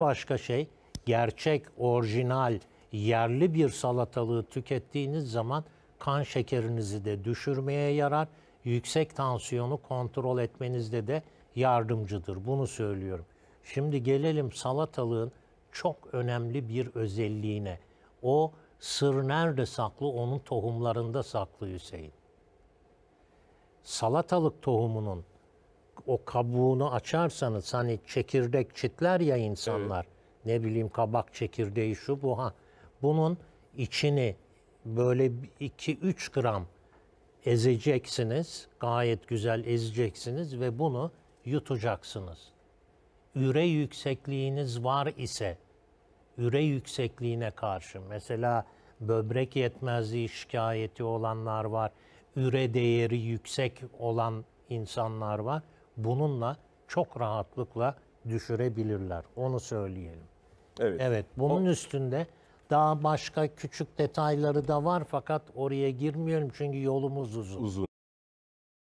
başka şey gerçek, orijinal, yerli bir salatalığı tükettiğiniz zaman kan şekerinizi de düşürmeye yarar. Yüksek tansiyonu kontrol etmenizde de yardımcıdır. Bunu söylüyorum. Şimdi gelelim salatalığın çok önemli bir özelliğine. O sır nerede saklı? Onun tohumlarında saklı Hüseyin. Salatalık tohumunun o kabuğunu açarsanız hani çekirdek çitler ya insanlar. Evet. Ne bileyim kabak çekirdeği şu bu ha. Bunun içini böyle 2-3 gram ezeceksiniz. Gayet güzel ezeceksiniz ve bunu yutacaksınız. Üre yüksekliğiniz var ise üre yüksekliğine karşı mesela böbrek yetmezliği şikayeti olanlar var. Üre değeri yüksek olan insanlar var bununla çok rahatlıkla düşürebilirler. Onu söyleyelim. Evet. Evet. Bunun o... üstünde daha başka küçük detayları da var fakat oraya girmiyorum çünkü yolumuz uzun. Uzun.